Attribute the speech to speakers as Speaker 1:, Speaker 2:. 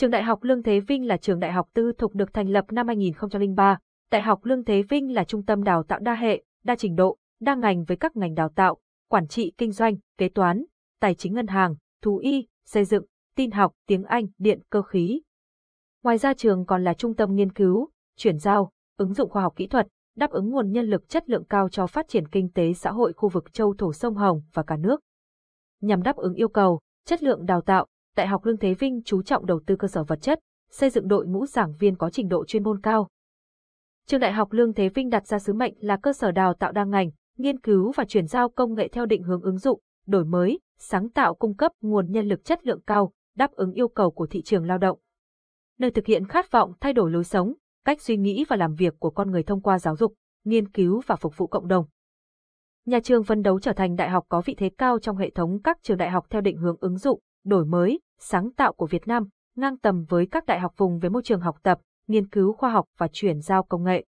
Speaker 1: Trường Đại học Lương Thế Vinh là trường đại học tư thục được thành lập năm 2003. Đại học Lương Thế Vinh là trung tâm đào tạo đa hệ, đa trình độ, đa ngành với các ngành đào tạo, quản trị kinh doanh, kế toán, tài chính ngân hàng, thú y, xây dựng, tin học, tiếng Anh, điện, cơ khí. Ngoài ra trường còn là trung tâm nghiên cứu, chuyển giao, ứng dụng khoa học kỹ thuật, đáp ứng nguồn nhân lực chất lượng cao cho phát triển kinh tế xã hội khu vực châu thổ sông Hồng và cả nước. Nhằm đáp ứng yêu cầu, chất lượng đào tạo, Đại học Lương Thế Vinh chú trọng đầu tư cơ sở vật chất, xây dựng đội ngũ giảng viên có trình độ chuyên môn cao. Trường Đại học Lương Thế Vinh đặt ra sứ mệnh là cơ sở đào tạo đa ngành, nghiên cứu và chuyển giao công nghệ theo định hướng ứng dụng, đổi mới, sáng tạo cung cấp nguồn nhân lực chất lượng cao, đáp ứng yêu cầu của thị trường lao động. Nơi thực hiện khát vọng thay đổi lối sống, cách suy nghĩ và làm việc của con người thông qua giáo dục, nghiên cứu và phục vụ cộng đồng. Nhà trường phấn đấu trở thành đại học có vị thế cao trong hệ thống các trường đại học theo định hướng ứng dụng, đổi mới, sáng tạo của Việt Nam, ngang tầm với các đại học vùng với môi trường học tập, nghiên cứu khoa học và chuyển giao công nghệ.